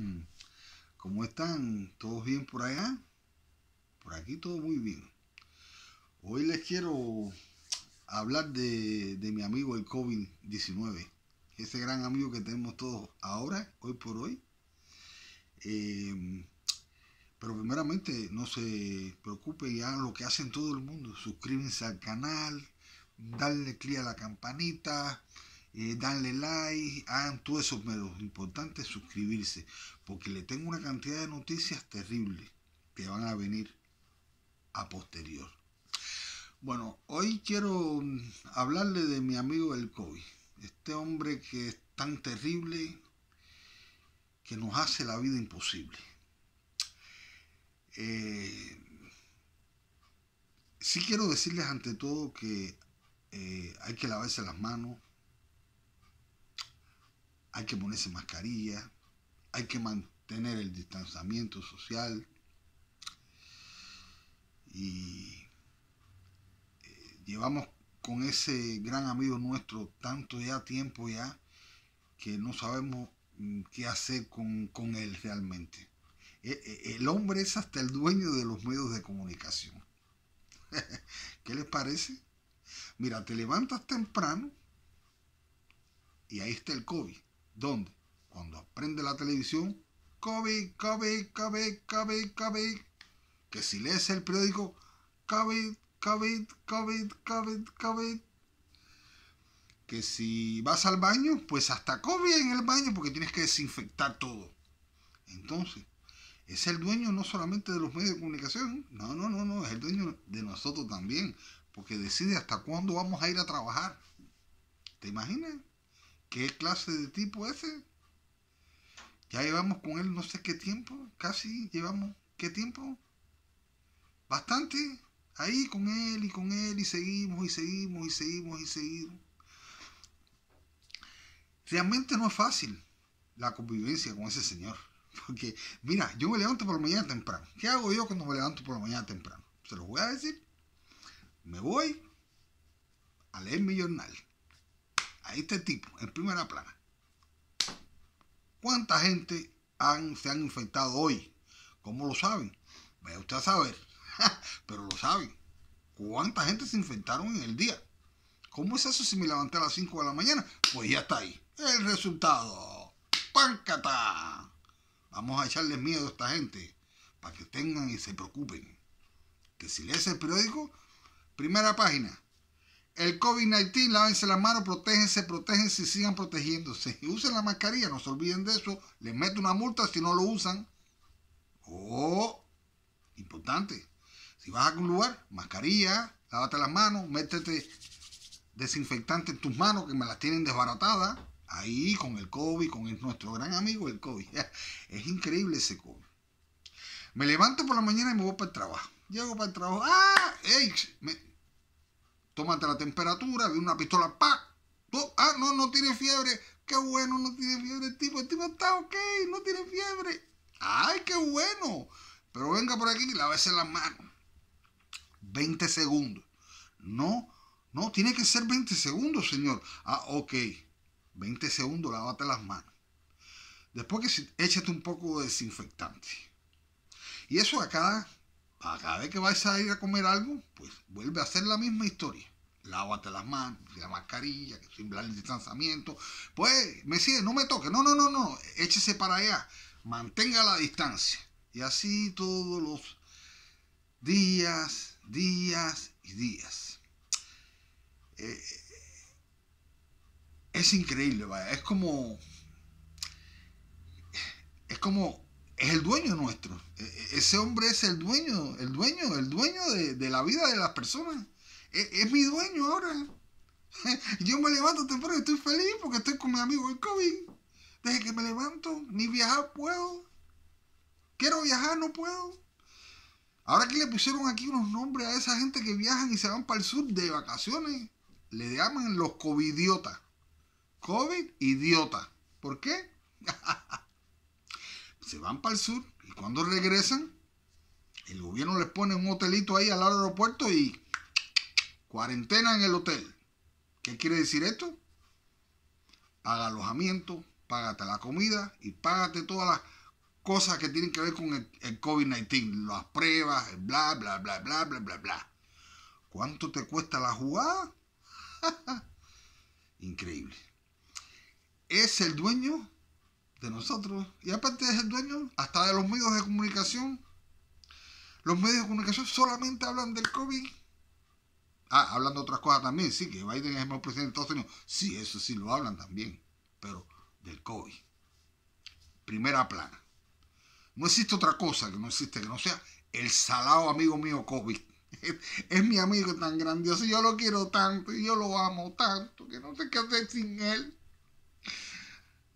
Mm. ¿Cómo están? ¿Todos bien por allá? Por aquí todo muy bien. Hoy les quiero hablar de, mi amigo el COVID-19. Ese gran amigo que tenemos todos ahora, hoy por hoy. Em, pero primeramente no se preocupen y hagan lo que hacen todo el mundo. Suscríbanse al canal, darle clic a la campanita, eh, darle like, hagan todos esos medios lo importante es suscribirse, porque le tengo una cantidad de noticias terribles que van a venir a posterior. Bueno, hoy quiero mm, hablarle de mi amigo el COVID, este hombre que es tan terrible que nos hace la vida imposible. Eh, sí quiero decirles ante todo que eh, hay que lavarse las manos, hay que ponerse mascarilla, hay que mantener el distanciamiento social y eh, llevamos con ese gran amigo nuestro tanto ya tiempo ya que no sabemos mm, qué hacer con, con él realmente. E, e, el hombre es hasta el dueño de los medios de comunicación. ¿Qué les parece? Mira, te levantas temprano y ahí está el COVID donde cuando aprende la televisión, COVID, COVID, COVID, COVID, COVID, que si lees el periódico, COVID, COVID, COVID, COVID, COVID, que si vas al baño, pues hasta COVID en el baño porque tienes que desinfectar todo. Entonces, es el dueño no solamente de los medios de comunicación, no, no, no, no, es el dueño de nosotros también, porque decide hasta cuándo vamos a ir a trabajar. ¿Te imaginas? ¿Qué clase de tipo ese? Ya llevamos con él no sé qué tiempo, casi llevamos, ¿qué tiempo? Bastante, ahí con él y con él y seguimos y seguimos y seguimos y seguimos. Realmente no es fácil la convivencia con ese señor. Porque, mira, yo me levanto por la mañana temprano. ¿Qué hago yo cuando me levanto por la mañana temprano? Se lo voy a decir. Me voy a leer mi jornal este tipo en primera plana. ¿Cuánta gente se han infectado hoy? ¿Cómo lo saben? Vaya usted a saber, pero lo saben. ¿Cuánta gente se infectaron en el día? ¿Cómo es eso si me levanté a las 5 de la mañana? Pues ya está ahí. El resultado. ¡Páncata! Vamos a echarles miedo a esta gente para que tengan y se preocupen. Que si lees el periódico, primera página, el COVID-19, lávense las manos, protéjense, protéjense y sigan protegiéndose. usen la mascarilla, no se olviden de eso. Les meto una multa si no lo usan. Oh, importante. Si vas a algún lugar, mascarilla, lávate las manos, métete desinfectante en tus manos que me las tienen desbaratadas. Ahí con el COVID, con nuestro gran amigo el COVID. Es increíble ese COVID. Me levanto por la mañana y me voy para el trabajo. Llego para el trabajo. ¡Ah! ¡Ey! Tómate la temperatura, vi una pistola, ¡pac! Ah, no, no tiene fiebre. Qué bueno, no tiene fiebre el tipo. El tipo está ok, no tiene fiebre. ¡Ay, qué bueno! Pero venga por aquí y lávese las manos. 20 segundos. No, no, tiene que ser 20 segundos, señor. Ah, ok. 20 segundos, lávate las manos. Después que échate un poco de desinfectante. Y eso a cada cada vez que vais a ir a comer algo, pues vuelve a hacer la misma historia. Lávate las manos, la mascarilla, que simbla el distanciamiento. Pues, me sigue, no me toque. No, no, no, no. Échese para allá. Mantenga la distancia. Y así todos los días, días y días. Eh, es increíble, vaya. Es como. Es como es el dueño nuestro. E, e, ese hombre es el dueño, el dueño, el dueño de, la vida de las personas. E, es, mi dueño ahora. Yo me levanto temprano y estoy feliz porque estoy con mi amigo el COVID. Desde que me levanto, ni viajar puedo. Quiero viajar, no puedo. Ahora que le pusieron aquí unos nombres a esa gente que viajan y se van para el sur de vacaciones. Le llaman los COVIDiotas. COVID idiota. ¿Por qué? se van para el sur y cuando regresan, el gobierno les pone un hotelito ahí al aeropuerto y cuarentena en el hotel. ¿Qué quiere decir esto? Paga alojamiento, págate la comida y págate todas las cosas que tienen que ver con el, COVID-19, las pruebas, bla, bla, bla, bla, bla, bla, bla. ¿Cuánto te cuesta la jugada? Increíble. Es el dueño de nosotros. Y aparte es el dueño hasta de los medios de comunicación. Los medios de comunicación solamente hablan del COVID. Ah, hablan de otras cosas también. Sí, que Biden es el mejor presidente de Estados Unidos. Sí, eso sí lo hablan también. Pero del COVID. Primera plana. No existe otra cosa que no existe que no sea el salado amigo mío COVID. Es mi amigo tan grandioso, yo lo quiero tanto, y yo lo amo tanto, que no sé qué hacer sin él.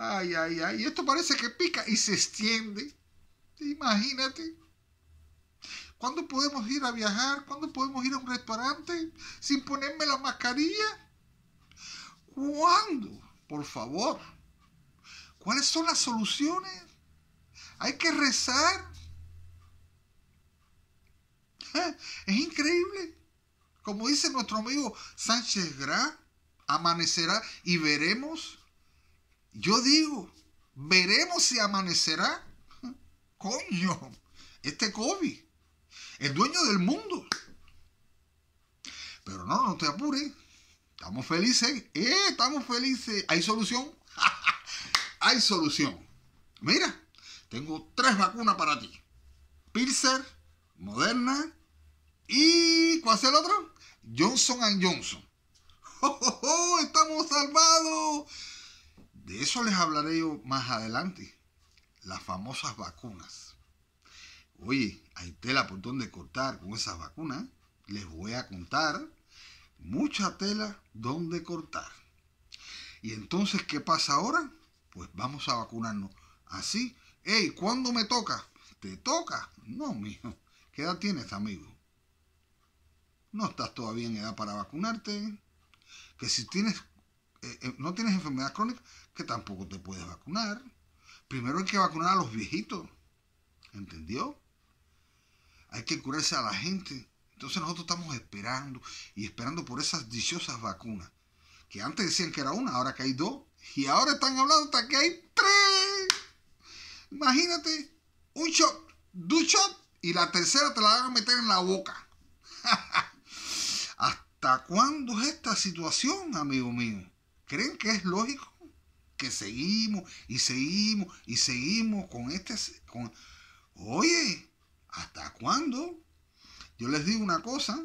Ay, ay, ay. Esto parece que pica y se extiende. Imagínate. ¿Cuándo podemos ir a viajar? ¿Cuándo podemos ir a un restaurante sin ponerme la mascarilla? ¿Cuándo? Por favor. ¿Cuáles son las soluciones? Hay que rezar. ¿Eh? Es increíble. Como dice nuestro amigo Sánchez Gra, amanecerá y veremos yo digo, veremos si amanecerá. Coño, este COVID, el dueño del mundo. Pero no, no te apures. Estamos felices. Eh, estamos felices. ¿Hay solución? Hay solución. Mira, tengo tres vacunas para ti. Pilser... Moderna y... ¿Cuál es el otro? Johnson Johnson. ¡Oh, ¡Oh, oh! estamos salvados! De eso les hablaré yo más adelante. Las famosas vacunas. Oye, hay tela por donde cortar con esas vacunas. Les voy a contar mucha tela donde cortar. ¿Y entonces qué pasa ahora? Pues vamos a vacunarnos. Así, Ey, ¿cuándo me toca? ¿Te toca? No, mijo. ¿Qué edad tienes, amigo? No estás todavía en edad para vacunarte. Que si tienes eh, eh, no tienes enfermedad crónica, que tampoco te puedes vacunar. Primero hay que vacunar a los viejitos, ¿entendió? Hay que curarse a la gente. Entonces nosotros estamos esperando y esperando por esas dichosas vacunas, que antes decían que era una, ahora que hay dos, y ahora están hablando hasta que hay tres. Imagínate, un shot, dos shot y la tercera te la van a meter en la boca. ¿Hasta cuándo es esta situación, amigo mío? ¿Creen que es lógico que seguimos y seguimos y seguimos con este... Oye, ¿hasta cuándo? Yo les digo una cosa,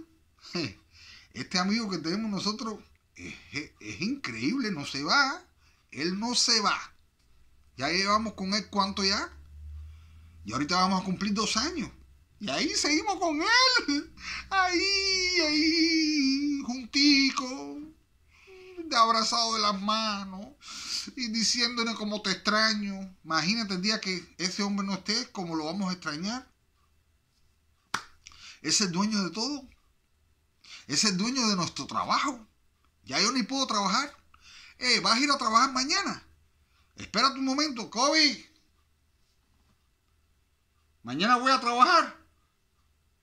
este amigo que tenemos nosotros es, increíble, no se va, él no se va. Ya llevamos con él cuánto ya. Y ahorita vamos a cumplir dos años. Y ahí seguimos con él. Ahí, ahí, juntico abrazado de las manos y diciéndole como te extraño. Imagínate el día que ese hombre no esté, como lo vamos a extrañar. Es el dueño de todo. Es el dueño de nuestro trabajo. Ya yo ni puedo trabajar. Eh, vas a ir a trabajar mañana. Espérate un momento, Kobe. Mañana voy a trabajar.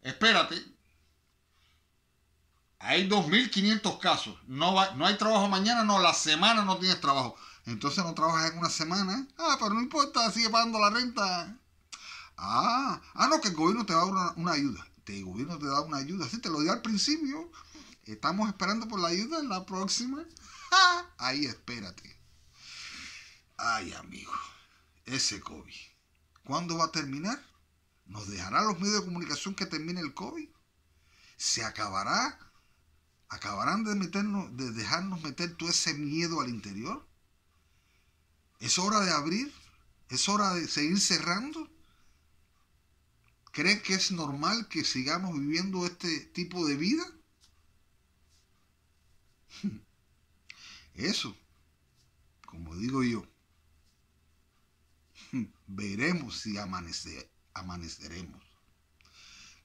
Espérate. Hay 2.500 casos. No, no hay trabajo mañana, no, la semana no tienes trabajo. Entonces no trabajas en una semana. Ah, pero no importa, sigue pagando la renta. Ah, ah no, que el gobierno te va a dar una, ayuda. El gobierno te da una ayuda. Sí, te lo di al principio. Estamos esperando por la ayuda en la próxima. Ah, ahí espérate. Ay, amigo. Ese COVID. ¿Cuándo va a terminar? ¿Nos dejará los medios de comunicación que termine el COVID? ¿Se acabará ¿Acabarán de, dejarnos meter todo ese miedo al interior? ¿Es hora de abrir? ¿Es hora de seguir cerrando? ¿Crees que es normal que sigamos viviendo este tipo de vida? Eso, como digo yo, veremos si amaneceremos.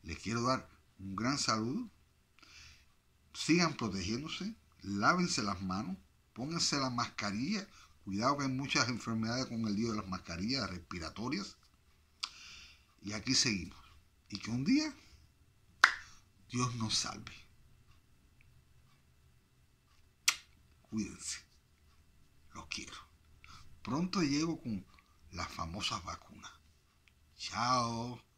Les quiero dar un gran saludo sigan protegiéndose, lávense las manos, pónganse la mascarilla. Cuidado que hay muchas enfermedades con el lío de las mascarillas respiratorias. Y aquí seguimos. Y que un día Dios nos salve. Cuídense. Los quiero. Pronto llego con las famosas vacunas. Chao.